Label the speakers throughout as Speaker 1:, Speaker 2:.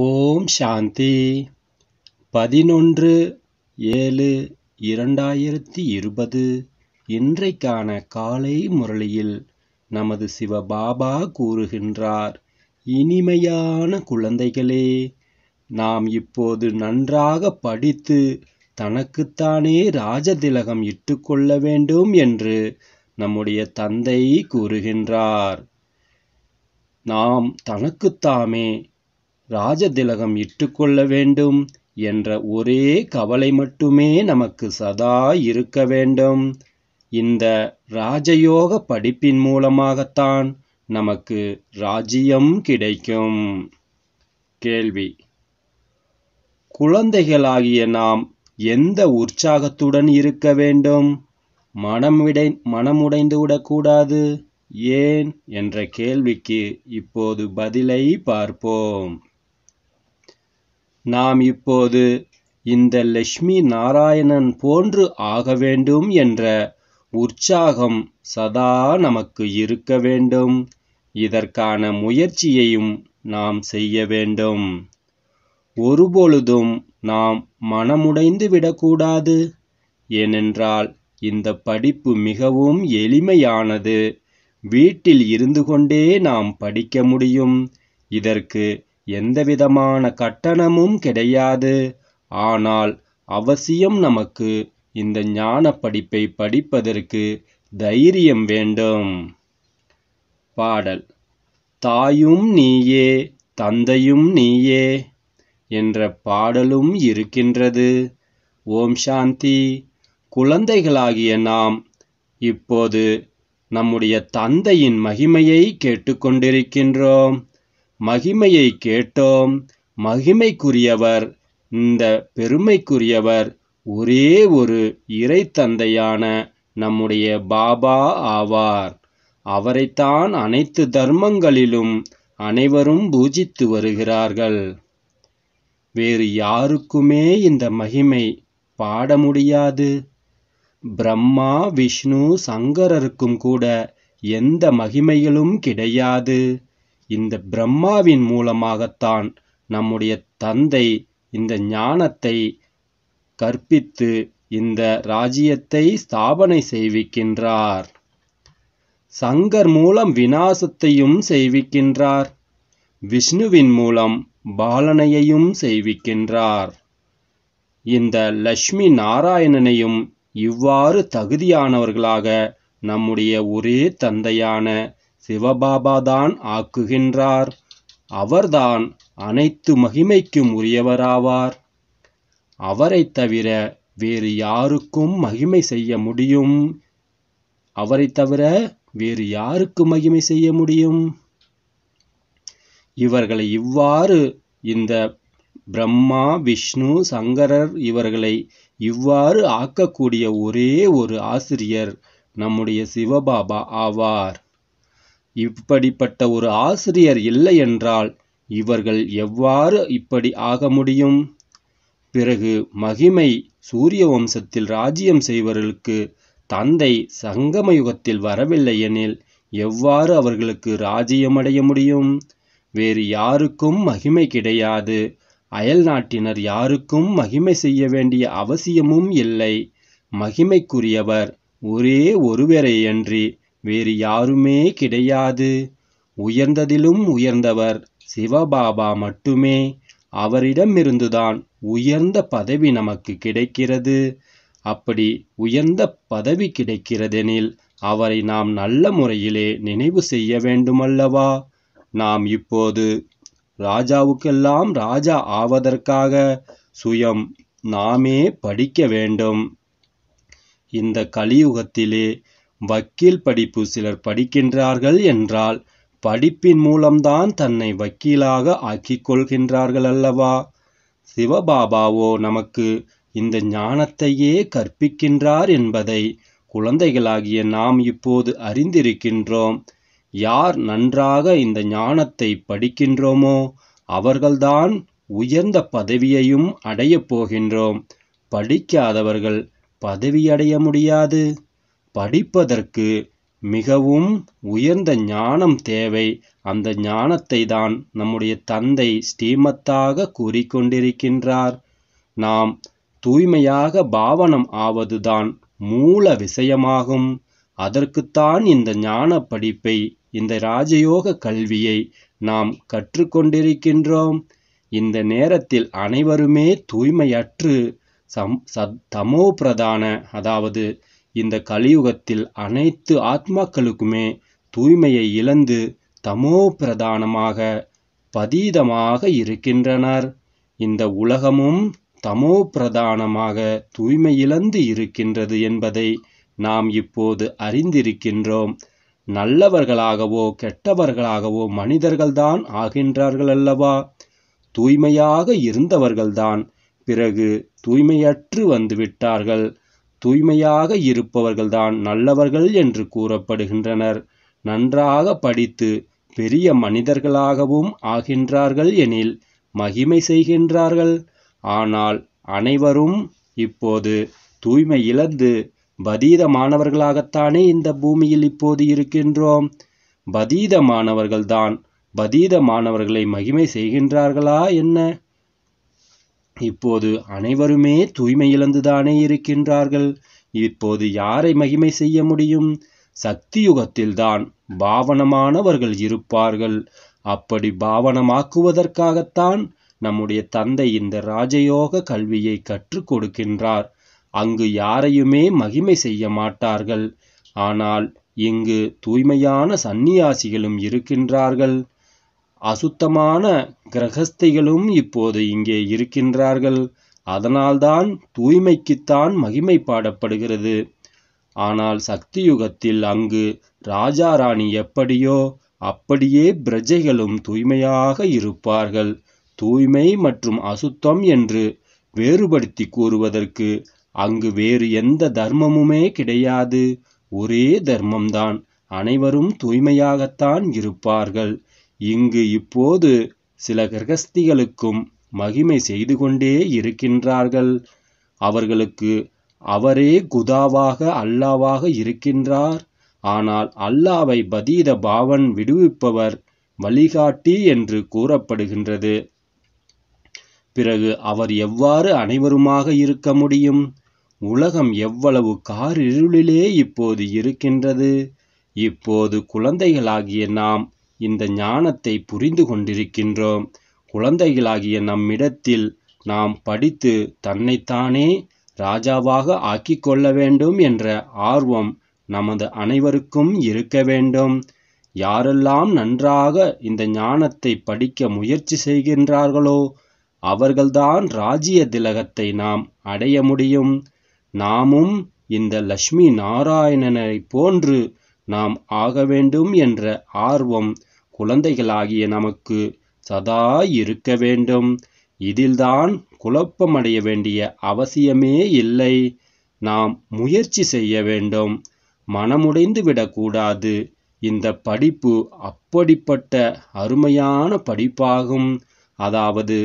Speaker 1: ஓம் சாந்தி பதினொன்று ஏழு இரண்டாயிரத்தி இருபது இன்றைக்கான காலை முரளியில் நமது சிவபாபா கூறுகின்றார் இனிமையான குழந்தைகளே நாம் இப்போது நன்றாக படித்து தனக்குத்தானே ராஜதிலகம் இட்டுக்கொள்ள வேண்டும் என்று நம்முடைய தந்தை கூறுகின்றார் நாம் தனக்குத்தாமே ராஜதிலகம் இட்டுக்கொள்ள வேண்டும் என்ற ஒரே கவலை மட்டுமே நமக்கு சதா இருக்க வேண்டும் இந்த ராஜயோக படிப்பின் மூலமாகத்தான் நமக்கு ராஜ்யம் கிடைக்கும் கேள்வி குழந்தைகளாகிய நாம் எந்த உற்சாகத்துடன் இருக்க வேண்டும் விடை மனமுடைந்து விடக்கூடாது ஏன் என்ற கேள்விக்கு இப்போது பதிலை பார்ப்போம் நாம் இப்போது இந்த லட்சுமி நாராயணன் போன்று ஆக வேண்டும் என்ற உற்சாகம் சதா நமக்கு இருக்க வேண்டும் இதற்கான முயற்சியையும் நாம் செய்ய வேண்டும் ஒருபொழுதும் நாம் மனமுடைந்து விடக்கூடாது ஏனென்றால் இந்த படிப்பு மிகவும் எளிமையானது வீட்டில் இருந்து கொண்டே நாம் படிக்க முடியும் இதற்கு எந்தவிதமான கட்டணமும் கிடையாது. ஆனால் அவசியம் நமக்கு இந்த ஞானப்படிப்பை படிப்பதற்கு தைரியம் வேண்டும். பாடல் தாயும் நீயே தந்தையும் நீயே என்ற பாடலும் இருக்கின்றது. ஓம் சாந்தி குழந்தைகளாகிய நாம் இப்போது நம்முடைய தந்தையின் மகிமையை கேட்டுக்கொண்டிருக்கின்றோம். மகிமையை கேட்டோம் மகிமைக்குரியவர் இந்த பெருமைக்குரியவர் ஒரே ஒரு இறை தந்தையான நம்முடைய பாபா ஆவார் அவரைத்தான் அனைத்து தர்மங்களிலும் அனைவரும் பூஜித்து வருகிறார்கள் வேறு யாருக்குமே இந்த மகிமை பாட முடியாது பிரம்மா விஷ்ணு சங்கரருக்கும் கூட எந்த மகிமைகளும் கிடையாது இந்த பிரம்மாவின் மூலமாகத்தான் நம்முடைய தந்தை இந்த ஞானத்தை கற்பித்து இந்த ராஜ்யத்தை ஸ்தாபனை செய்விக்கின்றார் சங்கர் மூலம் வினாசத்தையும் செய்விக்கின்றார் விஷ்ணுவின் மூலம் பாலனையையும் செய்விக்கின்றார் இந்த லக்ஷ்மி நாராயணனையும் இவ்வாறு தகுதியானவர்களாக நம்முடைய ஒரே தந்தையான சிவபாபாதான் ஆக்குகின்றார் அவர்தான் அனைத்து மகிமைக்கும் உரியவராவார் அவரைத் தவிர வேறு யாருக்கும் மகிமை செய்ய முடியும் அவரை தவிர வேறு யாருக்கு மகிமை செய்ய முடியும் இவர்களை இவ்வாறு இந்த பிரம்மா விஷ்ணு சங்கரர் இவர்களை இவ்வாறு ஆக்கக்கூடிய ஒரே ஒரு ஆசிரியர் நம்முடைய சிவபாபா ஆவார் இப்படிப்பட்ட ஒரு ஆசிரியர் இல்லை என்றால் இவர்கள் எவ்வாறு இப்படி ஆக முடியும் பிறகு மகிமை சூரிய வம்சத்தில் ராஜ்யம் செய்வர்களுக்கு தந்தை சங்கம யுகத்தில் வரவில்லை எனில் எவ்வாறு அவர்களுக்கு அடைய முடியும் வேறு யாருக்கும் மகிமை கிடையாது அயல் நாட்டினர் யாருக்கும் மகிமை செய்ய வேண்டிய அவசியமும் இல்லை மகிமைக்குரியவர் ஒரே ஒருவரையன்றி வேறு யாருமே கிடையாது உயர்ந்ததிலும் உயர்ந்தவர் சிவபாபா மட்டுமே அவரிடமிருந்துதான் உயர்ந்த பதவி நமக்கு கிடைக்கிறது அப்படி உயர்ந்த பதவி கிடைக்கிறதெனில் அவரை நாம் நல்ல முறையிலே நினைவு செய்ய வேண்டுமல்லவா நாம் இப்போது ராஜாவுக்கெல்லாம் ராஜா ஆவதற்காக சுயம் நாமே படிக்க வேண்டும் இந்த கலியுகத்திலே வக்கீல் படிப்பு சிலர் படிக்கின்றார்கள் என்றால் படிப்பின் மூலம்தான் தன்னை வக்கீலாக ஆக்கிக் கொள்கின்றார்கள் அல்லவா சிவபாபாவோ நமக்கு இந்த ஞானத்தையே கற்பிக்கின்றார் என்பதை குழந்தைகளாகிய நாம் இப்போது அறிந்திருக்கின்றோம் யார் நன்றாக இந்த ஞானத்தை படிக்கின்றோமோ அவர்கள்தான் உயர்ந்த பதவியையும் அடையப் போகின்றோம் படிக்காதவர்கள் பதவியடைய முடியாது படிப்பதற்கு மிகவும் உயர்ந்த ஞானம் தேவை அந்த ஞானத்தை தான் நம்முடைய தந்தை ஸ்ரீமத்தாக கூறிக்கொண்டிருக்கின்றார் நாம் தூய்மையாக பாவனம் ஆவதுதான் மூல விஷயமாகும் அதற்குத்தான் இந்த ஞான படிப்பை இந்த ராஜயோக கல்வியை நாம் கற்றுக்கொண்டிருக்கின்றோம் இந்த நேரத்தில் அனைவருமே தூய்மையற்று சம் சத் தமோ பிரதான அதாவது இந்த கலியுகத்தில் அனைத்து ஆத்மாக்களுக்குமே தூய்மையை இழந்து தமோ பிரதானமாக பதீதமாக இருக்கின்றனர் இந்த உலகமும் தமோ பிரதானமாக தூய்மையிழந்து இருக்கின்றது என்பதை நாம் இப்போது அறிந்திருக்கின்றோம் நல்லவர்களாகவோ கெட்டவர்களாகவோ மனிதர்கள்தான் ஆகின்றார்கள் அல்லவா தூய்மையாக இருந்தவர்கள்தான் பிறகு தூய்மையற்று வந்துவிட்டார்கள் தூய்மையாக இருப்பவர்கள்தான் நல்லவர்கள் என்று கூறப்படுகின்றனர் நன்றாக படித்து பெரிய மனிதர்களாகவும் ஆகின்றார்கள் எனில் மகிமை செய்கின்றார்கள் ஆனால் அனைவரும் இப்போது தூய்மை இழந்து பதீதமானவர்களாகத்தானே இந்த பூமியில் இப்போது இருக்கின்றோம் பதீதமானவர்கள்தான் பதீதமானவர்களை மகிமை செய்கின்றார்களா என்ன இப்போது அனைவருமே தூய்மை இழந்துதானே இருக்கின்றார்கள் இப்போது யாரை மகிமை செய்ய முடியும் சக்தி யுகத்தில்தான் பாவனமானவர்கள் இருப்பார்கள் அப்படி பாவனமாக்குவதற்காகத்தான் நம்முடைய தந்தை இந்த ராஜயோக கல்வியை கற்றுக் கொடுக்கின்றார் அங்கு யாரையுமே மகிமை செய்ய மாட்டார்கள் ஆனால் இங்கு தூய்மையான சந்நியாசிகளும் இருக்கின்றார்கள் அசுத்தமான கிரகஸ்தைகளும் இப்போது இங்கே இருக்கின்றார்கள் அதனால்தான் தூய்மைக்குத்தான் மகிமை பாடப்படுகிறது ஆனால் சக்தி யுகத்தில் அங்கு ராஜா ராணி எப்படியோ அப்படியே பிரஜைகளும் தூய்மையாக இருப்பார்கள் தூய்மை மற்றும் அசுத்தம் என்று வேறுபடுத்தி கூறுவதற்கு அங்கு வேறு எந்த தர்மமுமே கிடையாது ஒரே தர்மம்தான் அனைவரும் தூய்மையாகத்தான் இருப்பார்கள் இங்கு இப்போது சில கிரகஸ்திகளுக்கும் மகிமை செய்து கொண்டே இருக்கின்றார்கள் அவர்களுக்கு அவரே குதாவாக அல்லாவாக இருக்கின்றார் ஆனால் அல்லாவை பதீத பாவன் விடுவிப்பவர் வழிகாட்டி என்று கூறப்படுகின்றது பிறகு அவர் எவ்வாறு அனைவருமாக இருக்க முடியும் உலகம் எவ்வளவு காரிருளிலே இப்போது இருக்கின்றது இப்போது குழந்தைகளாகிய நாம் இந்த ஞானத்தை புரிந்து கொண்டிருக்கின்றோம் குழந்தைகளாகிய நம்மிடத்தில் நாம் படித்து தன்னைத்தானே ராஜாவாக கொள்ள வேண்டும் என்ற ஆர்வம் நமது அனைவருக்கும் இருக்க வேண்டும் யாரெல்லாம் நன்றாக இந்த ஞானத்தை படிக்க முயற்சி செய்கின்றார்களோ அவர்கள்தான் ராஜ்ய திலகத்தை நாம் அடைய முடியும் நாமும் இந்த லக்ஷ்மி நாராயணனை போன்று நாம் ஆக வேண்டும் என்ற ஆர்வம் குழந்தைகளாகிய நமக்கு சதா இருக்க வேண்டும் இதில்தான் குழப்பமடைய வேண்டிய அவசியமே இல்லை நாம் முயற்சி செய்ய வேண்டும் மனமுடைந்து விடக்கூடாது இந்த படிப்பு அப்படிப்பட்ட அருமையான படிப்பாகும் அதாவது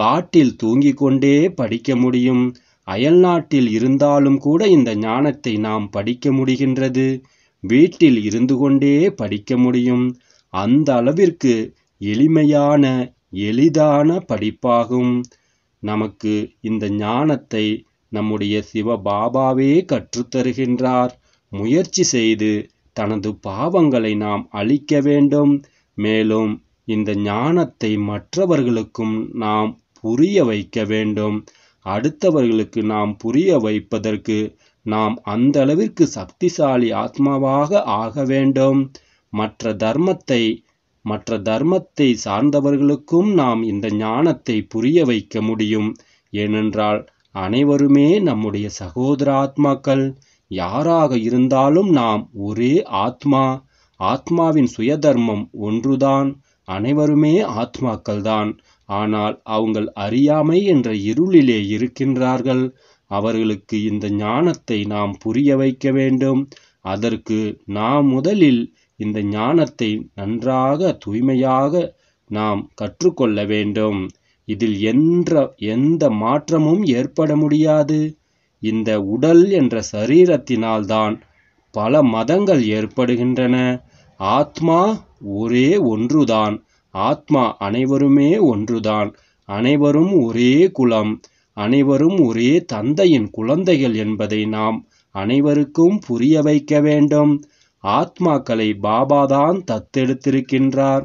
Speaker 1: காட்டில் தூங்கிக் கொண்டே படிக்க முடியும் அயல்நாட்டில் இருந்தாலும் கூட இந்த ஞானத்தை நாம் படிக்க முடிகின்றது வீட்டில் இருந்து கொண்டே படிக்க முடியும் அந்த அளவிற்கு எளிமையான எளிதான படிப்பாகும் நமக்கு இந்த ஞானத்தை நம்முடைய சிவபாபாவே கற்றுத்தருகின்றார் முயற்சி செய்து தனது பாவங்களை நாம் அழிக்க வேண்டும் மேலும் இந்த ஞானத்தை மற்றவர்களுக்கும் நாம் புரிய வைக்க வேண்டும் அடுத்தவர்களுக்கு நாம் புரிய வைப்பதற்கு நாம் அந்த அளவிற்கு சக்திசாலி ஆத்மாவாக ஆக வேண்டும் மற்ற தர்மத்தை மற்ற தர்மத்தை சார்ந்தவர்களுக்கும் நாம் இந்த ஞானத்தை புரிய வைக்க முடியும் ஏனென்றால் அனைவருமே நம்முடைய சகோதர ஆத்மாக்கள் யாராக இருந்தாலும் நாம் ஒரே ஆத்மா ஆத்மாவின் சுயதர்மம் ஒன்றுதான் அனைவருமே ஆத்மாக்கள்தான் ஆனால் அவங்கள் அறியாமை என்ற இருளிலே இருக்கின்றார்கள் அவர்களுக்கு இந்த ஞானத்தை நாம் புரிய வைக்க வேண்டும் அதற்கு நாம் முதலில் இந்த ஞானத்தை நன்றாக தூய்மையாக நாம் கற்றுக்கொள்ள வேண்டும் இதில் என்ற எந்த மாற்றமும் ஏற்பட முடியாது இந்த உடல் என்ற சரீரத்தினால்தான் பல மதங்கள் ஏற்படுகின்றன ஆத்மா ஒரே ஒன்றுதான் ஆத்மா அனைவருமே ஒன்றுதான் அனைவரும் ஒரே குலம் அனைவரும் ஒரே தந்தையின் குழந்தைகள் என்பதை நாம் அனைவருக்கும் புரிய வைக்க வேண்டும் ஆத்மாக்களை பாபாதான் தத்தெடுத்திருக்கின்றார்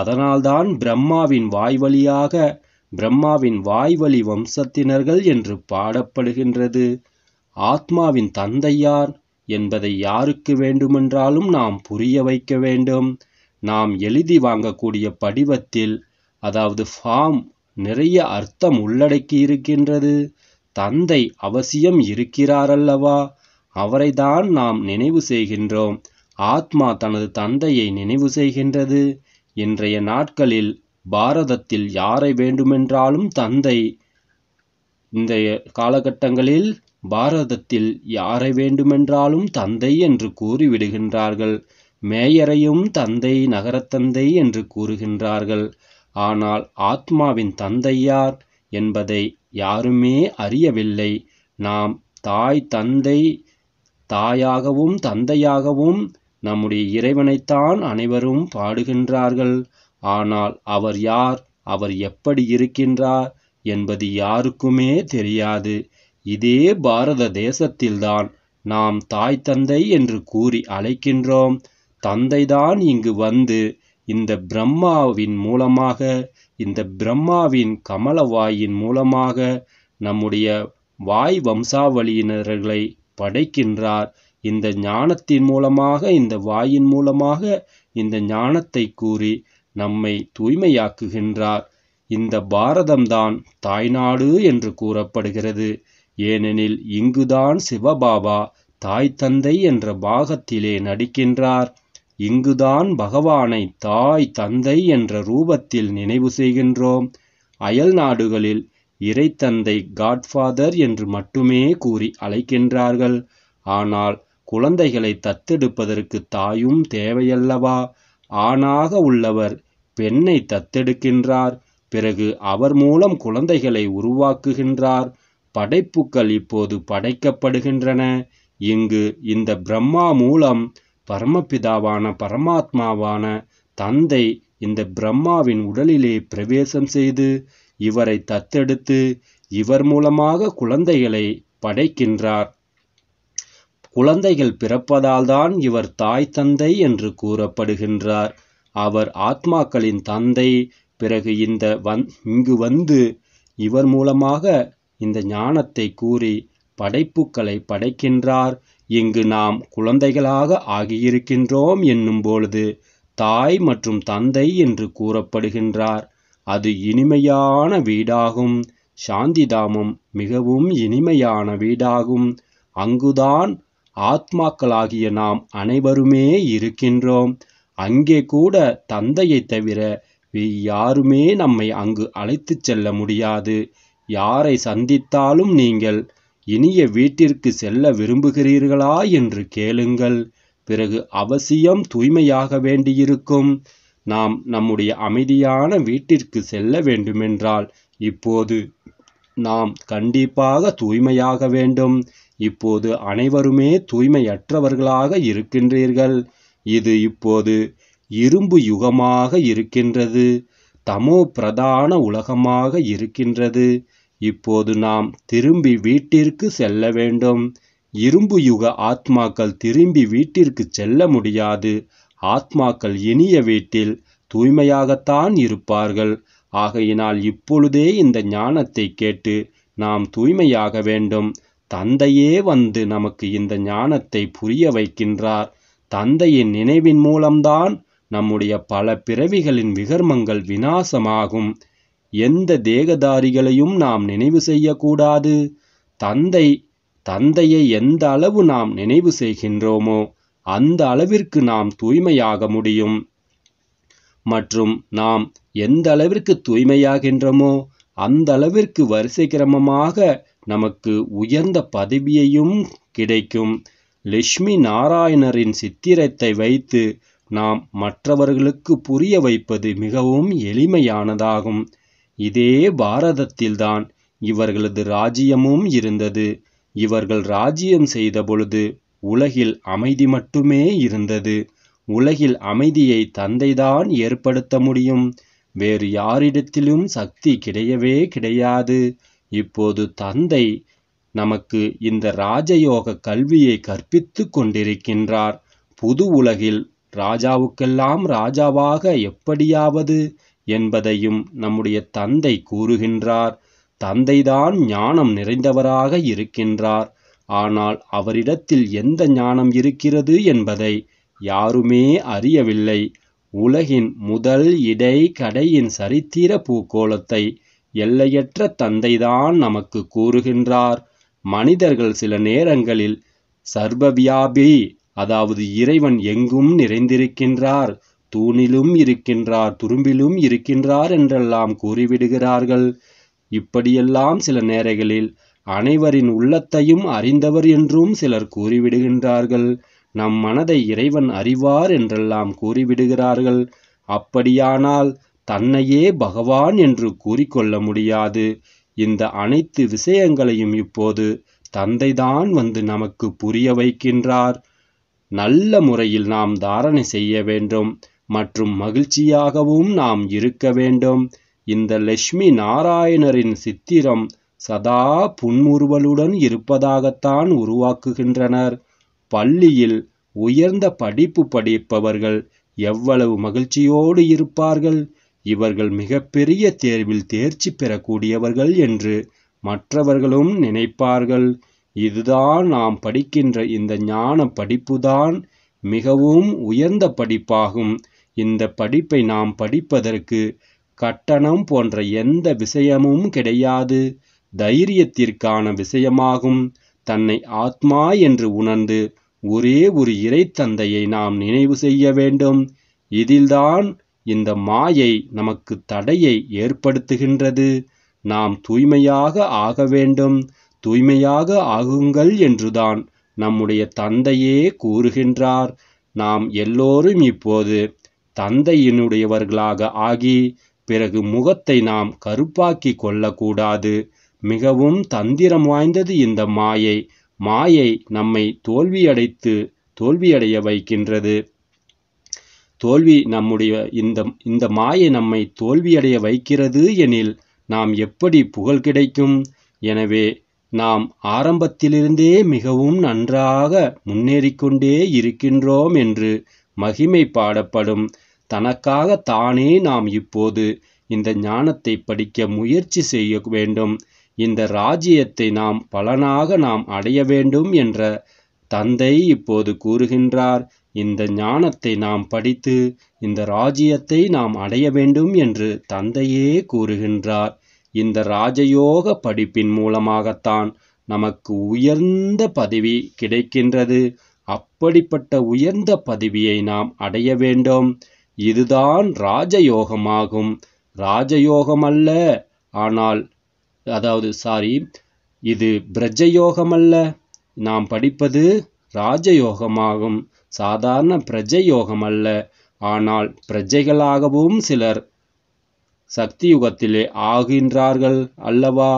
Speaker 1: அதனால்தான் பிரம்மாவின் வாய்வழியாக பிரம்மாவின் வாய்வழி வம்சத்தினர்கள் என்று பாடப்படுகின்றது ஆத்மாவின் தந்தையார் என்பதை யாருக்கு வேண்டுமென்றாலும் நாம் புரிய வைக்க வேண்டும் நாம் எழுதி வாங்கக்கூடிய படிவத்தில் அதாவது ஃபார்ம் நிறைய அர்த்தம் உள்ளடக்கி இருக்கின்றது தந்தை அவசியம் இருக்கிறாரல்லவா அவரைதான் நாம் நினைவு செய்கின்றோம் ஆத்மா தனது தந்தையை நினைவு செய்கின்றது இன்றைய நாட்களில் பாரதத்தில் யாரை வேண்டுமென்றாலும் தந்தை இந்த காலகட்டங்களில் பாரதத்தில் யாரை வேண்டுமென்றாலும் தந்தை என்று கூறிவிடுகின்றார்கள் மேயரையும் தந்தை நகரத்தந்தை என்று கூறுகின்றார்கள் ஆனால் ஆத்மாவின் தந்தை யார் என்பதை யாருமே அறியவில்லை நாம் தாய் தந்தை தாயாகவும் தந்தையாகவும் நம்முடைய இறைவனைத்தான் அனைவரும் பாடுகின்றார்கள் ஆனால் அவர் யார் அவர் எப்படி இருக்கின்றார் என்பது யாருக்குமே தெரியாது இதே பாரத தேசத்தில்தான் நாம் தாய் தந்தை என்று கூறி அழைக்கின்றோம் தந்தைதான் இங்கு வந்து இந்த பிரம்மாவின் மூலமாக இந்த பிரம்மாவின் கமலவாயின் மூலமாக நம்முடைய வாய் வம்சாவளியினர்களை படைக்கின்றார் இந்த ஞானத்தின் மூலமாக இந்த வாயின் மூலமாக இந்த ஞானத்தை கூறி நம்மை தூய்மையாக்குகின்றார் இந்த பாரதம்தான் தாய்நாடு என்று கூறப்படுகிறது ஏனெனில் இங்குதான் சிவபாபா தாய் தந்தை என்ற பாகத்திலே நடிக்கின்றார் இங்குதான் பகவானை தாய் தந்தை என்ற ரூபத்தில் நினைவு செய்கின்றோம் அயல் நாடுகளில் இறைத்தந்தை காட்ஃபாதர் என்று மட்டுமே கூறி அழைக்கின்றார்கள் ஆனால் குழந்தைகளை தத்தெடுப்பதற்கு தாயும் தேவையல்லவா ஆணாக உள்ளவர் பெண்ணை தத்தெடுக்கின்றார் பிறகு அவர் மூலம் குழந்தைகளை உருவாக்குகின்றார் படைப்புக்கள் இப்போது படைக்கப்படுகின்றன இங்கு இந்த பிரம்மா மூலம் பரமபிதாவான பரமாத்மாவான தந்தை இந்த பிரம்மாவின் உடலிலே பிரவேசம் செய்து இவரை தத்தெடுத்து இவர் மூலமாக குழந்தைகளை படைக்கின்றார் குழந்தைகள் பிறப்பதால்தான் இவர் தாய் தந்தை என்று கூறப்படுகின்றார் அவர் ஆத்மாக்களின் தந்தை பிறகு இந்த வந் இங்கு வந்து இவர் மூலமாக இந்த ஞானத்தை கூறி படைப்புக்களை படைக்கின்றார் இங்கு நாம் குழந்தைகளாக ஆகியிருக்கின்றோம் என்னும் பொழுது தாய் மற்றும் தந்தை என்று கூறப்படுகின்றார் அது இனிமையான வீடாகும் சாந்திதாமம் மிகவும் இனிமையான வீடாகும் அங்குதான் ஆத்மாக்களாகிய நாம் அனைவருமே இருக்கின்றோம் அங்கே கூட தந்தையை தவிர யாருமே நம்மை அங்கு அழைத்துச் செல்ல முடியாது யாரை சந்தித்தாலும் நீங்கள் இனிய வீட்டிற்கு செல்ல விரும்புகிறீர்களா என்று கேளுங்கள் பிறகு அவசியம் தூய்மையாக வேண்டியிருக்கும் நாம் நம்முடைய அமைதியான வீட்டிற்கு செல்ல வேண்டுமென்றால் இப்போது நாம் கண்டிப்பாக தூய்மையாக வேண்டும் இப்போது அனைவருமே தூய்மையற்றவர்களாக இருக்கின்றீர்கள் இது இப்போது இரும்பு யுகமாக இருக்கின்றது தமோ பிரதான உலகமாக இருக்கின்றது இப்போது நாம் திரும்பி வீட்டிற்கு செல்ல வேண்டும் இரும்பு யுக ஆத்மாக்கள் திரும்பி வீட்டிற்கு செல்ல முடியாது ஆத்மாக்கள் இனிய வீட்டில் தூய்மையாகத்தான் இருப்பார்கள் ஆகையினால் இப்பொழுதே இந்த ஞானத்தை கேட்டு நாம் தூய்மையாக வேண்டும் தந்தையே வந்து நமக்கு இந்த ஞானத்தை புரிய வைக்கின்றார் தந்தையின் நினைவின் மூலம்தான் நம்முடைய பல பிறவிகளின் விகர்மங்கள் வினாசமாகும் எந்த தேகதாரிகளையும் நாம் நினைவு செய்யக்கூடாது தந்தை தந்தையை எந்த அளவு நாம் நினைவு செய்கின்றோமோ அந்த அளவிற்கு நாம் தூய்மையாக முடியும் மற்றும் நாம் எந்த அளவிற்கு தூய்மையாகின்றோமோ அந்த அளவிற்கு வரிசை கிரமமாக நமக்கு உயர்ந்த பதவியையும் கிடைக்கும் லட்சுமி நாராயணரின் சித்திரத்தை வைத்து நாம் மற்றவர்களுக்கு புரிய வைப்பது மிகவும் எளிமையானதாகும் இதே பாரதத்தில்தான் இவர்களது ராஜ்யமும் இருந்தது இவர்கள் ராஜ்யம் செய்த பொழுது உலகில் அமைதி மட்டுமே இருந்தது உலகில் அமைதியை தந்தைதான் ஏற்படுத்த முடியும் வேறு யாரிடத்திலும் சக்தி கிடையவே கிடையாது இப்போது தந்தை நமக்கு இந்த ராஜயோக கல்வியை கற்பித்து கொண்டிருக்கின்றார் புது உலகில் ராஜாவுக்கெல்லாம் ராஜாவாக எப்படியாவது என்பதையும் நம்முடைய தந்தை கூறுகின்றார் தந்தைதான் ஞானம் நிறைந்தவராக இருக்கின்றார் ஆனால் அவரிடத்தில் எந்த ஞானம் இருக்கிறது என்பதை யாருமே அறியவில்லை உலகின் முதல் இடை கடையின் சரித்திர பூகோளத்தை எல்லையற்ற தந்தைதான் நமக்கு கூறுகின்றார் மனிதர்கள் சில நேரங்களில் சர்வவியாபி அதாவது இறைவன் எங்கும் நிறைந்திருக்கின்றார் தூணிலும் இருக்கின்றார் துரும்பிலும் இருக்கின்றார் என்றெல்லாம் கூறிவிடுகிறார்கள் இப்படியெல்லாம் சில நேரங்களில் அனைவரின் உள்ளத்தையும் அறிந்தவர் என்றும் சிலர் கூறிவிடுகின்றார்கள் நம் மனதை இறைவன் அறிவார் என்றெல்லாம் கூறிவிடுகிறார்கள் அப்படியானால் தன்னையே பகவான் என்று கூறிக்கொள்ள முடியாது இந்த அனைத்து விஷயங்களையும் இப்போது தந்தைதான் வந்து நமக்கு புரிய வைக்கின்றார் நல்ல முறையில் நாம் தாரணை செய்ய வேண்டும் மற்றும் மகிழ்ச்சியாகவும் நாம் இருக்க வேண்டும் இந்த லட்சுமி நாராயணரின் சித்திரம் சதா புன்முறுவலுடன் இருப்பதாகத்தான் உருவாக்குகின்றனர் பள்ளியில் உயர்ந்த படிப்பு படிப்பவர்கள் எவ்வளவு மகிழ்ச்சியோடு இருப்பார்கள் இவர்கள் மிகப்பெரிய தேர்வில் தேர்ச்சி பெறக்கூடியவர்கள் என்று மற்றவர்களும் நினைப்பார்கள் இதுதான் நாம் படிக்கின்ற இந்த ஞான படிப்புதான் மிகவும் உயர்ந்த படிப்பாகும் இந்த படிப்பை நாம் படிப்பதற்கு கட்டணம் போன்ற எந்த விஷயமும் கிடையாது தைரியத்திற்கான விஷயமாகும் தன்னை ஆத்மா என்று உணர்ந்து ஒரே ஒரு இறை தந்தையை நாம் நினைவு செய்ய வேண்டும் இதில்தான் இந்த மாயை நமக்கு தடையை ஏற்படுத்துகின்றது நாம் தூய்மையாக ஆக வேண்டும் தூய்மையாக ஆகுங்கள் என்றுதான் நம்முடைய தந்தையே கூறுகின்றார் நாம் எல்லோரும் இப்போது தந்தையினுடையவர்களாக ஆகி பிறகு முகத்தை நாம் கருப்பாக்கி கொள்ளக்கூடாது மிகவும் தந்திரம் வாய்ந்தது இந்த மாயை மாயை நம்மை தோல்வியடைத்து தோல்வியடைய வைக்கின்றது தோல்வி நம்முடைய இந்த இந்த மாயை நம்மை தோல்வியடைய வைக்கிறது எனில் நாம் எப்படி புகழ் கிடைக்கும் எனவே நாம் ஆரம்பத்திலிருந்தே மிகவும் நன்றாக முன்னேறிக்கொண்டே இருக்கின்றோம் என்று மகிமை பாடப்படும் தனக்காக தானே நாம் இப்போது இந்த ஞானத்தை படிக்க முயற்சி செய்ய வேண்டும் இந்த ராஜ்யத்தை நாம் பலனாக நாம் அடைய வேண்டும் என்ற தந்தை இப்போது கூறுகின்றார் இந்த ஞானத்தை நாம் படித்து இந்த ராஜ்யத்தை நாம் அடைய வேண்டும் என்று தந்தையே கூறுகின்றார் இந்த ராஜயோக படிப்பின் மூலமாகத்தான் நமக்கு உயர்ந்த பதவி கிடைக்கின்றது அப்படிப்பட்ட உயர்ந்த பதவியை நாம் அடைய வேண்டும் இதுதான் ராஜயோகமாகும் ராஜயோகமல்ல ஆனால் அதாவது சாரி இது பிரஜயோகமல்ல நாம் படிப்பது ராஜயோகமாகும் சாதாரண பிரஜயோகம் அல்ல ஆனால் பிரஜைகளாகவும் சிலர் சக்தி யுகத்திலே ஆகின்றார்கள் அல்லவா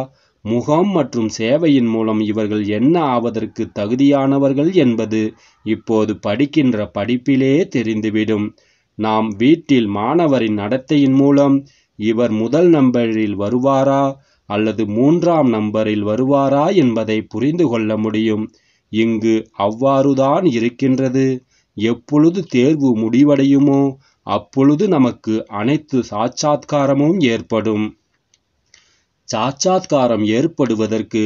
Speaker 1: முகம் மற்றும் சேவையின் மூலம் இவர்கள் என்ன ஆவதற்கு தகுதியானவர்கள் என்பது இப்போது படிக்கின்ற படிப்பிலே தெரிந்துவிடும் நாம் வீட்டில் மாணவரின் நடத்தையின் மூலம் இவர் முதல் நம்பரில் வருவாரா அல்லது மூன்றாம் நம்பரில் வருவாரா என்பதை புரிந்து கொள்ள முடியும் இங்கு அவ்வாறுதான் இருக்கின்றது எப்பொழுது தேர்வு முடிவடையுமோ அப்பொழுது நமக்கு அனைத்து சாட்சாத்காரமும் ஏற்படும் சாட்சாத்காரம் ஏற்படுவதற்கு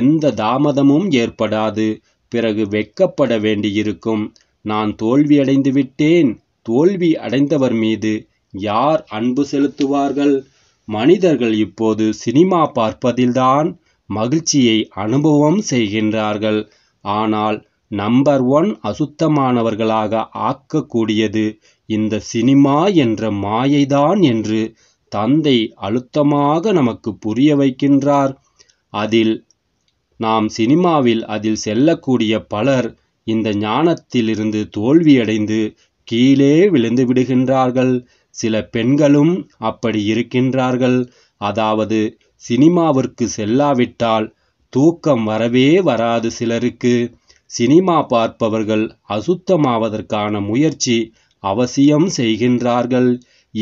Speaker 1: எந்த தாமதமும் ஏற்படாது பிறகு வெக்கப்பட வேண்டியிருக்கும் நான் தோல்வியடைந்து விட்டேன் தோல்வி அடைந்தவர் மீது யார் அன்பு செலுத்துவார்கள் மனிதர்கள் இப்போது சினிமா பார்ப்பதில்தான் மகிழ்ச்சியை அனுபவம் செய்கின்றார்கள் ஆனால் நம்பர் ஒன் அசுத்தமானவர்களாக ஆக்கக்கூடியது இந்த சினிமா என்ற மாயைதான் என்று தந்தை அழுத்தமாக நமக்கு புரிய வைக்கின்றார் அதில் நாம் சினிமாவில் அதில் செல்லக்கூடிய பலர் இந்த ஞானத்திலிருந்து தோல்வியடைந்து கீழே விழுந்து விடுகின்றார்கள் சில பெண்களும் அப்படி இருக்கின்றார்கள் அதாவது சினிமாவிற்கு செல்லாவிட்டால் தூக்கம் வரவே வராது சிலருக்கு சினிமா பார்ப்பவர்கள் அசுத்தமாவதற்கான முயற்சி அவசியம் செய்கின்றார்கள்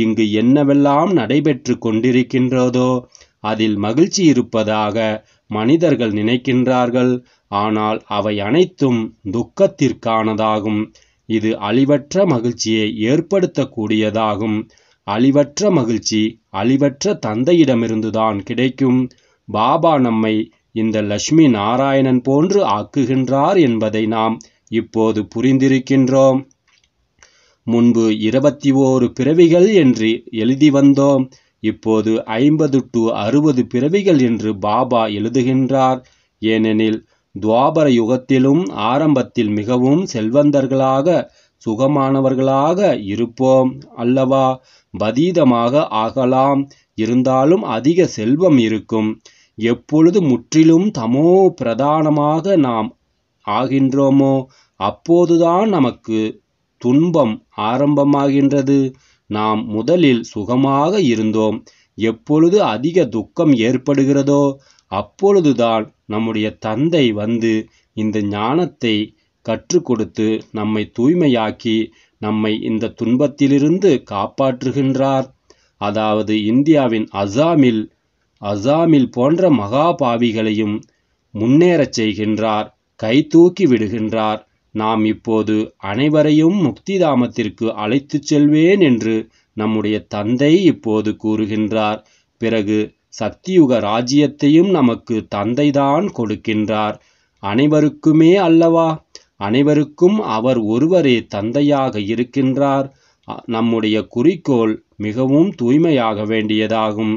Speaker 1: இங்கு என்னவெல்லாம் நடைபெற்று கொண்டிருக்கின்றதோ அதில் மகிழ்ச்சி இருப்பதாக மனிதர்கள் நினைக்கின்றார்கள் ஆனால் அவை அனைத்தும் துக்கத்திற்கானதாகும் இது அழிவற்ற மகிழ்ச்சியை ஏற்படுத்தக்கூடியதாகும் அழிவற்ற மகிழ்ச்சி அழிவற்ற தந்தையிடமிருந்துதான் கிடைக்கும் பாபா நம்மை இந்த லட்சுமி நாராயணன் போன்று ஆக்குகின்றார் என்பதை நாம் இப்போது புரிந்திருக்கின்றோம் முன்பு இருபத்தி ஓரு பிறவிகள் என்று எழுதி வந்தோம் இப்போது ஐம்பது டு அறுபது பிறவிகள் என்று பாபா எழுதுகின்றார் ஏனெனில் துவாபர யுகத்திலும் ஆரம்பத்தில் மிகவும் செல்வந்தர்களாக சுகமானவர்களாக இருப்போம் அல்லவா பதீதமாக ஆகலாம் இருந்தாலும் அதிக செல்வம் இருக்கும் எப்பொழுது முற்றிலும் தமோ பிரதானமாக நாம் ஆகின்றோமோ அப்போதுதான் நமக்கு துன்பம் ஆரம்பமாகின்றது நாம் முதலில் சுகமாக இருந்தோம் எப்பொழுது அதிக துக்கம் ஏற்படுகிறதோ அப்பொழுதுதான் நம்முடைய தந்தை வந்து இந்த ஞானத்தை கற்றுக் கொடுத்து நம்மை தூய்மையாக்கி நம்மை இந்த துன்பத்திலிருந்து காப்பாற்றுகின்றார் அதாவது இந்தியாவின் அசாமில் அசாமில் போன்ற மகாபாவிகளையும் முன்னேறச் செய்கின்றார் கை தூக்கி விடுகின்றார் நாம் இப்போது அனைவரையும் முக்திதாமத்திற்கு அழைத்துச் செல்வேன் என்று நம்முடைய தந்தை இப்போது கூறுகின்றார் பிறகு சக்தியுக ராஜ்யத்தையும் நமக்கு தந்தைதான் கொடுக்கின்றார் அனைவருக்குமே அல்லவா அனைவருக்கும் அவர் ஒருவரே தந்தையாக இருக்கின்றார் நம்முடைய குறிக்கோள் மிகவும் தூய்மையாக வேண்டியதாகும்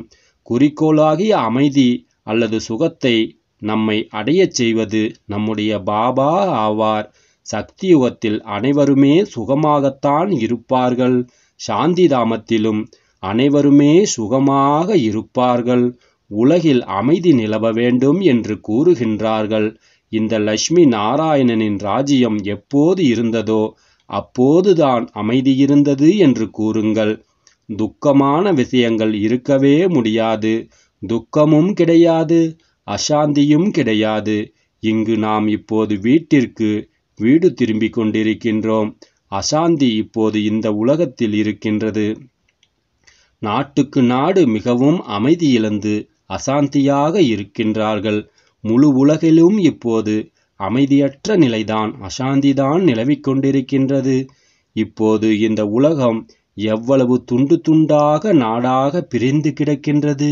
Speaker 1: குறிக்கோளாகிய அமைதி அல்லது சுகத்தை நம்மை அடையச் செய்வது நம்முடைய பாபா ஆவார் சக்தி யுகத்தில் அனைவருமே சுகமாகத்தான் இருப்பார்கள் சாந்தி தாமத்திலும் அனைவருமே சுகமாக இருப்பார்கள் உலகில் அமைதி நிலவ வேண்டும் என்று கூறுகின்றார்கள் இந்த லட்சுமி நாராயணனின் ராஜ்யம் எப்போது இருந்ததோ அப்போதுதான் அமைதி இருந்தது என்று கூறுங்கள் துக்கமான விஷயங்கள் இருக்கவே முடியாது துக்கமும் கிடையாது அசாந்தியும் கிடையாது இங்கு நாம் இப்போது வீட்டிற்கு வீடு திரும்பிக் கொண்டிருக்கின்றோம் அசாந்தி இப்போது இந்த உலகத்தில் இருக்கின்றது நாட்டுக்கு நாடு மிகவும் அமைதியிழந்து அசாந்தியாக இருக்கின்றார்கள் முழு உலகிலும் இப்போது அமைதியற்ற நிலைதான் அசாந்திதான் நிலவிக் கொண்டிருக்கின்றது இப்போது இந்த உலகம் எவ்வளவு துண்டு துண்டாக நாடாக பிரிந்து கிடக்கின்றது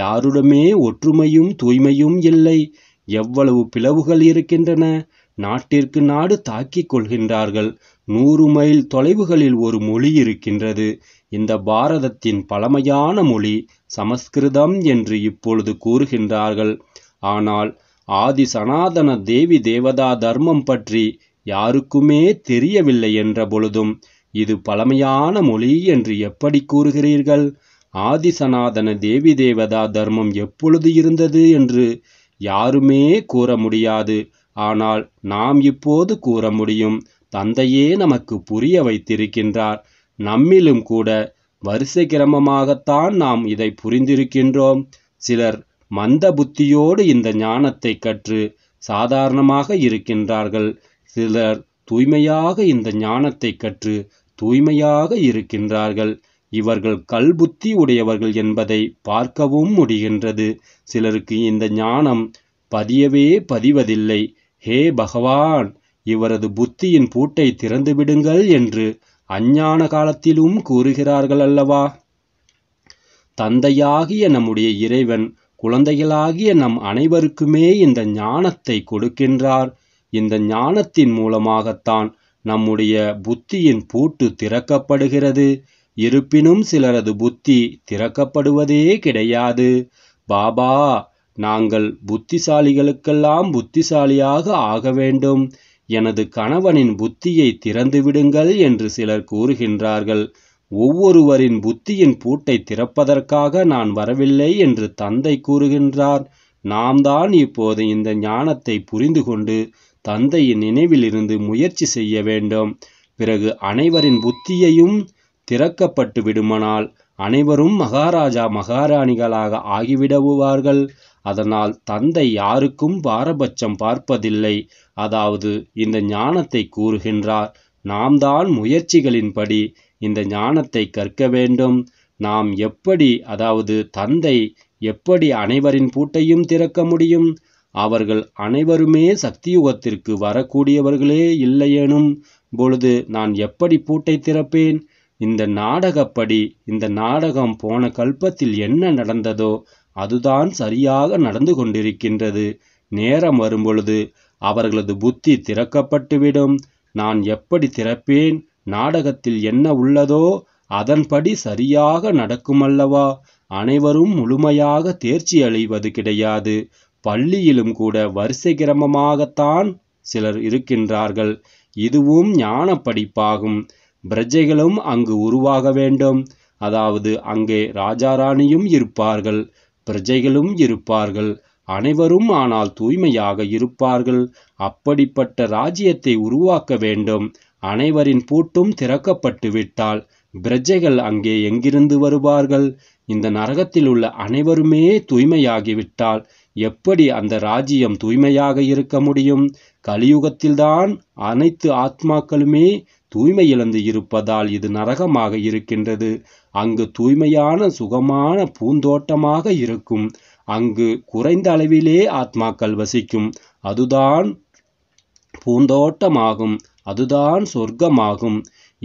Speaker 1: யாருடமே ஒற்றுமையும் தூய்மையும் இல்லை எவ்வளவு பிளவுகள் இருக்கின்றன நாட்டிற்கு நாடு தாக்கிக் கொள்கின்றார்கள் நூறு மைல் தொலைவுகளில் ஒரு மொழி இருக்கின்றது இந்த பாரதத்தின் பழமையான மொழி சமஸ்கிருதம் என்று இப்பொழுது கூறுகின்றார்கள் ஆனால் ஆதி சனாதன தேவி தேவதா தர்மம் பற்றி யாருக்குமே தெரியவில்லை என்ற பொழுதும் இது பழமையான மொழி என்று எப்படி கூறுகிறீர்கள் ஆதி சனாதன தேவி தேவதா தர்மம் எப்பொழுது இருந்தது என்று யாருமே கூற முடியாது ஆனால் நாம் இப்போது கூற முடியும் தந்தையே நமக்கு புரிய வைத்திருக்கின்றார் நம்மிலும் கூட வரிசை கிரமமாகத்தான் நாம் இதை புரிந்திருக்கின்றோம் சிலர் மந்த புத்தியோடு இந்த ஞானத்தை கற்று சாதாரணமாக இருக்கின்றார்கள் சிலர் தூய்மையாக இந்த ஞானத்தை கற்று தூய்மையாக இருக்கின்றார்கள் இவர்கள் கல்புத்தி உடையவர்கள் என்பதை பார்க்கவும் முடிகின்றது சிலருக்கு இந்த ஞானம் பதியவே பதிவதில்லை ஹே பகவான் இவரது புத்தியின் பூட்டை திறந்துவிடுங்கள் என்று அஞ்ஞான காலத்திலும் கூறுகிறார்கள் அல்லவா தந்தையாகிய நம்முடைய இறைவன் குழந்தைகளாகிய நம் அனைவருக்குமே இந்த ஞானத்தை கொடுக்கின்றார் இந்த ஞானத்தின் மூலமாகத்தான் நம்முடைய புத்தியின் பூட்டு திறக்கப்படுகிறது இருப்பினும் சிலரது புத்தி திறக்கப்படுவதே கிடையாது பாபா நாங்கள் புத்திசாலிகளுக்கெல்லாம் புத்திசாலியாக ஆக வேண்டும் எனது கணவனின் புத்தியை திறந்துவிடுங்கள் என்று சிலர் கூறுகின்றார்கள் ஒவ்வொருவரின் புத்தியின் பூட்டை திறப்பதற்காக நான் வரவில்லை என்று தந்தை கூறுகின்றார் நாம் தான் இப்போது இந்த ஞானத்தை புரிந்து கொண்டு தந்தையின் நினைவிலிருந்து முயற்சி செய்ய வேண்டும் பிறகு அனைவரின் புத்தியையும் திறக்கப்பட்டு விடுமானால் அனைவரும் மகாராஜா மகாராணிகளாக ஆகிவிடுவார்கள் அதனால் தந்தை யாருக்கும் பாரபட்சம் பார்ப்பதில்லை அதாவது இந்த ஞானத்தை கூறுகின்றார் நாம் தான் முயற்சிகளின்படி இந்த ஞானத்தை கற்க வேண்டும் நாம் எப்படி அதாவது தந்தை எப்படி அனைவரின் பூட்டையும் திறக்க முடியும் அவர்கள் அனைவருமே சக்தியுகத்திற்கு வரக்கூடியவர்களே இல்லையேனும் பொழுது நான் எப்படி பூட்டை திறப்பேன் இந்த நாடகப்படி இந்த நாடகம் போன கல்பத்தில் என்ன நடந்ததோ அதுதான் சரியாக நடந்து கொண்டிருக்கின்றது நேரம் வரும்பொழுது அவர்களது புத்தி திறக்கப்பட்டுவிடும் நான் எப்படி திறப்பேன் நாடகத்தில் என்ன உள்ளதோ அதன்படி சரியாக நடக்குமல்லவா அனைவரும் முழுமையாக தேர்ச்சி அழிவது கிடையாது பள்ளியிலும் கூட வரிசை கிரமமாகத்தான் சிலர் இருக்கின்றார்கள் இதுவும் ஞான படிப்பாகும் பிரஜைகளும் அங்கு உருவாக வேண்டும் அதாவது அங்கே ராஜாராணியும் இருப்பார்கள் பிரஜைகளும் இருப்பார்கள் அனைவரும் ஆனால் தூய்மையாக இருப்பார்கள் அப்படிப்பட்ட ராஜ்யத்தை உருவாக்க வேண்டும் அனைவரின் பூட்டும் திறக்கப்பட்டு விட்டால் பிரஜைகள் அங்கே எங்கிருந்து வருவார்கள் இந்த நரகத்தில் உள்ள அனைவருமே தூய்மையாகிவிட்டால் எப்படி அந்த ராஜ்யம் தூய்மையாக இருக்க முடியும் கலியுகத்தில்தான் அனைத்து ஆத்மாக்களுமே தூய்மை இழந்து இருப்பதால் இது நரகமாக இருக்கின்றது அங்கு தூய்மையான சுகமான பூந்தோட்டமாக இருக்கும் அங்கு குறைந்த அளவிலே ஆத்மாக்கள் வசிக்கும் அதுதான் பூந்தோட்டமாகும் அதுதான் சொர்க்கமாகும்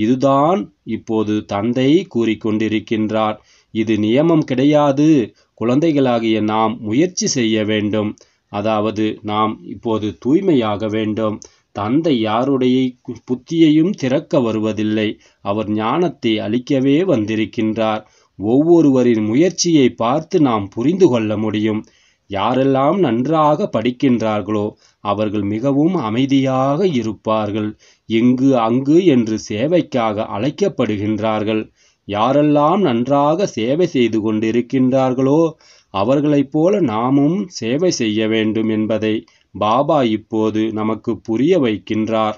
Speaker 1: இதுதான் இப்போது தந்தை கூறிக்கொண்டிருக்கின்றார் இது நியமம் கிடையாது குழந்தைகளாகிய நாம் முயற்சி செய்ய வேண்டும் அதாவது நாம் இப்போது தூய்மையாக வேண்டும் தந்தை யாருடைய புத்தியையும் திறக்க வருவதில்லை அவர் ஞானத்தை அளிக்கவே வந்திருக்கின்றார் ஒவ்வொருவரின் முயற்சியை பார்த்து நாம் புரிந்து கொள்ள முடியும் யாரெல்லாம் நன்றாக படிக்கின்றார்களோ அவர்கள் மிகவும் அமைதியாக இருப்பார்கள் இங்கு அங்கு என்று சேவைக்காக அழைக்கப்படுகின்றார்கள் யாரெல்லாம் நன்றாக சேவை செய்து கொண்டிருக்கின்றார்களோ அவர்களைப் போல நாமும் சேவை செய்ய வேண்டும் என்பதை பாபா இப்போது நமக்கு புரிய வைக்கின்றார்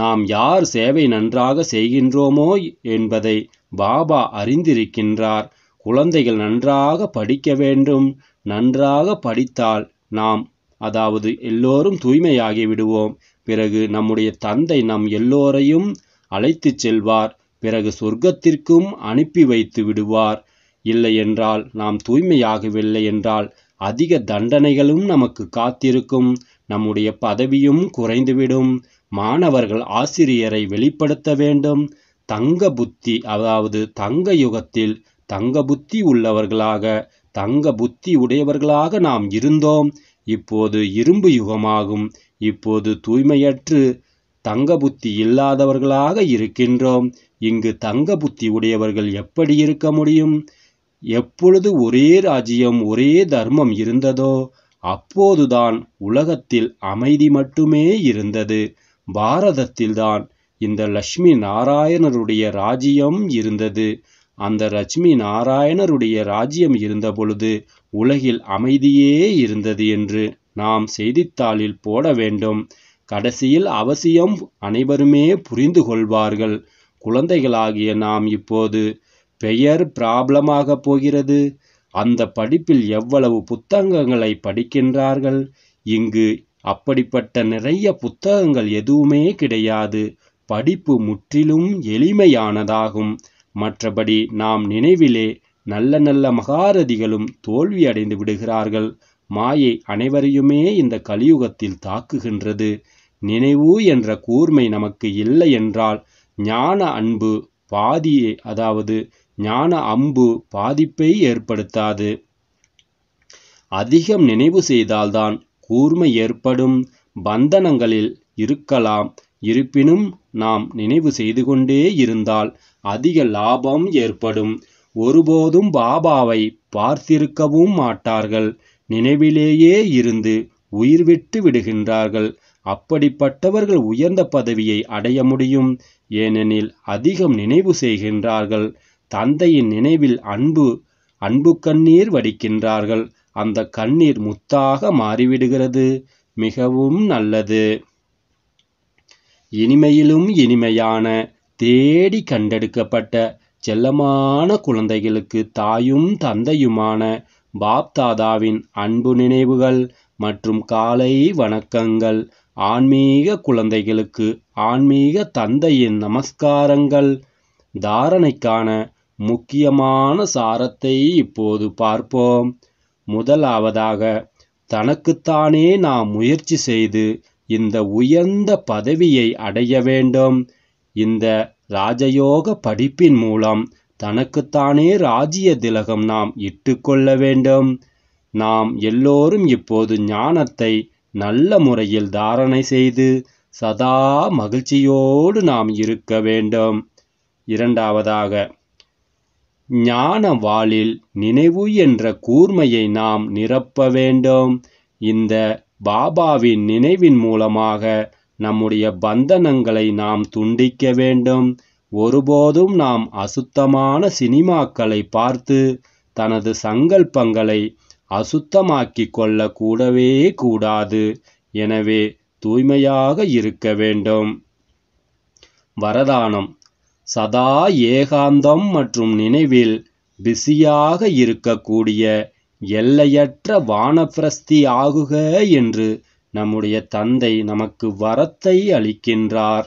Speaker 1: நாம் யார் சேவை நன்றாக செய்கின்றோமோ என்பதை பாபா அறிந்திருக்கின்றார் குழந்தைகள் நன்றாக படிக்க வேண்டும் நன்றாக படித்தால் நாம் அதாவது எல்லோரும் தூய்மையாகி விடுவோம் பிறகு நம்முடைய தந்தை நம் எல்லோரையும் அழைத்து செல்வார் பிறகு சொர்க்கத்திற்கும் அனுப்பி வைத்து விடுவார் இல்லை என்றால் நாம் தூய்மையாகவில்லை என்றால் அதிக தண்டனைகளும் நமக்கு காத்திருக்கும் நம்முடைய பதவியும் குறைந்துவிடும் மாணவர்கள் ஆசிரியரை வெளிப்படுத்த வேண்டும் தங்க புத்தி அதாவது தங்க யுகத்தில் தங்க புத்தி உள்ளவர்களாக தங்க புத்தி உடையவர்களாக நாம் இருந்தோம் இப்போது இரும்பு யுகமாகும் இப்போது தூய்மையற்று தங்க புத்தி இல்லாதவர்களாக இருக்கின்றோம் இங்கு தங்க புத்தி உடையவர்கள் எப்படி இருக்க முடியும் எப்பொழுது ஒரே ராஜ்யம் ஒரே தர்மம் இருந்ததோ அப்போதுதான் உலகத்தில் அமைதி மட்டுமே இருந்தது பாரதத்தில்தான் இந்த லட்சுமி நாராயணருடைய ராஜ்யம் இருந்தது அந்த லட்சுமி நாராயணருடைய ராஜ்யம் இருந்த பொழுது உலகில் அமைதியே இருந்தது என்று நாம் செய்தித்தாளில் போட வேண்டும் கடைசியில் அவசியம் அனைவருமே புரிந்து கொள்வார்கள் குழந்தைகளாகிய நாம் இப்போது பெயர் பிராப்ளமாகப் போகிறது அந்த படிப்பில் எவ்வளவு புத்தகங்களை படிக்கின்றார்கள் இங்கு அப்படிப்பட்ட நிறைய புத்தகங்கள் எதுவுமே கிடையாது படிப்பு முற்றிலும் எளிமையானதாகும் மற்றபடி நாம் நினைவிலே நல்ல நல்ல மகாரதிகளும் தோல்வி அடைந்து விடுகிறார்கள் மாயை அனைவரையுமே இந்த கலியுகத்தில் தாக்குகின்றது நினைவு என்ற கூர்மை நமக்கு இல்லை என்றால் ஞான அன்பு பாதியே அதாவது ஞான அம்பு பாதிப்பை ஏற்படுத்தாது அதிகம் நினைவு செய்தால்தான் கூர்மை ஏற்படும் பந்தனங்களில் இருக்கலாம் இருப்பினும் நாம் நினைவு செய்து கொண்டே இருந்தால் அதிக லாபம் ஏற்படும் ஒருபோதும் பாபாவை பார்த்திருக்கவும் மாட்டார்கள் நினைவிலேயே இருந்து உயிர் விட்டு விடுகின்றார்கள் அப்படிப்பட்டவர்கள் உயர்ந்த பதவியை அடைய முடியும் ஏனெனில் அதிகம் நினைவு செய்கின்றார்கள் தந்தையின் நினைவில் அன்பு அன்பு கண்ணீர் வடிக்கின்றார்கள் அந்த கண்ணீர் முத்தாக மாறிவிடுகிறது மிகவும் நல்லது இனிமையிலும் இனிமையான தேடி கண்டெடுக்கப்பட்ட செல்லமான குழந்தைகளுக்கு தாயும் தந்தையுமான பாப்தாதாவின் அன்பு நினைவுகள் மற்றும் காலை வணக்கங்கள் ஆன்மீக குழந்தைகளுக்கு ஆன்மீக தந்தையின் நமஸ்காரங்கள் தாரணைக்கான முக்கியமான சாரத்தை இப்போது பார்ப்போம் முதலாவதாக தனக்குத்தானே நாம் முயற்சி செய்து இந்த உயர்ந்த பதவியை அடைய வேண்டும் இந்த ராஜயோக படிப்பின் மூலம் தனக்குத்தானே ராஜ்ய திலகம் நாம் இட்டுக்கொள்ள வேண்டும் நாம் எல்லோரும் இப்போது ஞானத்தை நல்ல முறையில் தாரணை செய்து சதா மகிழ்ச்சியோடு நாம் இருக்க வேண்டும் இரண்டாவதாக ஞான வாளில் நினைவு என்ற கூர்மையை நாம் நிரப்ப வேண்டும் இந்த பாபாவின் நினைவின் மூலமாக நம்முடைய பந்தனங்களை நாம் துண்டிக்க வேண்டும் ஒருபோதும் நாம் அசுத்தமான சினிமாக்களை பார்த்து தனது சங்கல்பங்களை அசுத்தமாக்கி கொள்ள கூடவே கூடாது எனவே தூய்மையாக இருக்க வேண்டும் வரதானம் சதா ஏகாந்தம் மற்றும் நினைவில் பிஸியாக இருக்கக்கூடிய எல்லையற்ற வானப்பிரஸ்தி ஆகுக என்று நம்முடைய தந்தை நமக்கு வரத்தை அளிக்கின்றார்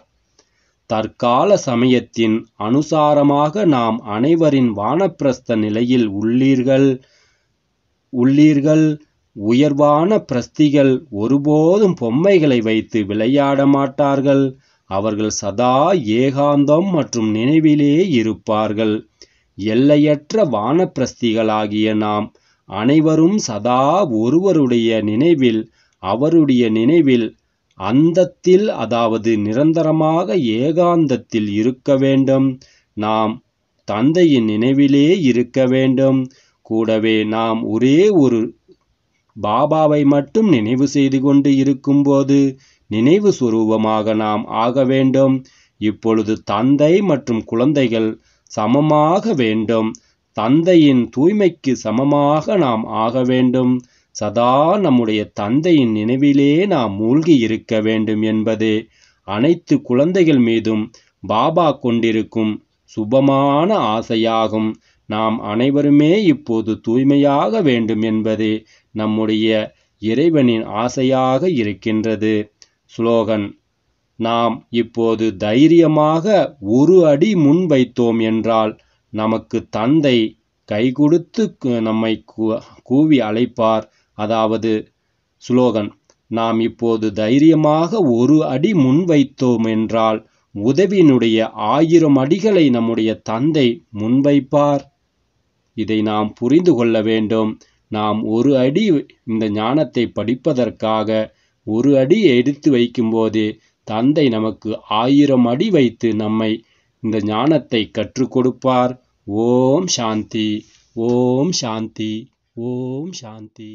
Speaker 1: தற்கால சமயத்தின் அனுசாரமாக நாம் அனைவரின் வானப்பிரஸ்த நிலையில் உள்ளீர்கள் உள்ளீர்கள் உயர்வான பிரஸ்திகள் ஒருபோதும் பொம்மைகளை வைத்து விளையாட மாட்டார்கள் அவர்கள் சதா ஏகாந்தம் மற்றும் நினைவிலே இருப்பார்கள் எல்லையற்ற வானப்பிரஸ்திகளாகிய நாம் அனைவரும் சதா ஒருவருடைய நினைவில் அவருடைய நினைவில் அந்தத்தில் அதாவது நிரந்தரமாக ஏகாந்தத்தில் இருக்க வேண்டும் நாம் தந்தையின் நினைவிலே இருக்க வேண்டும் கூடவே நாம் ஒரே ஒரு பாபாவை மட்டும் நினைவு செய்து கொண்டு இருக்கும்போது நினைவு சுரூபமாக நாம் ஆக வேண்டும் இப்பொழுது தந்தை மற்றும் குழந்தைகள் சமமாக வேண்டும் தந்தையின் தூய்மைக்கு சமமாக நாம் ஆக வேண்டும் சதா நம்முடைய தந்தையின் நினைவிலே நாம் மூழ்கி இருக்க வேண்டும் என்பதே அனைத்து குழந்தைகள் மீதும் பாபா கொண்டிருக்கும் சுபமான ஆசையாகும் நாம் அனைவருமே இப்போது தூய்மையாக வேண்டும் என்பதே நம்முடைய இறைவனின் ஆசையாக இருக்கின்றது ஸ்லோகன் நாம் இப்போது தைரியமாக ஒரு அடி முன் வைத்தோம் என்றால் நமக்கு தந்தை கை கொடுத்து நம்மை கூவி அழைப்பார் அதாவது ஸ்லோகன் நாம் இப்போது தைரியமாக ஒரு அடி முன் வைத்தோம் என்றால் உதவியினுடைய ஆயிரம் அடிகளை நம்முடைய தந்தை முன்வைப்பார் இதை நாம் புரிந்து கொள்ள வேண்டும் நாம் ஒரு அடி இந்த ஞானத்தை படிப்பதற்காக ஒரு அடியை எடுத்து வைக்கும்போதே தந்தை நமக்கு ஆயிரம் அடி வைத்து நம்மை இந்த ஞானத்தை கற்றுக் கொடுப்பார் ஓம் சாந்தி ஓம் சாந்தி ஓம் சாந்தி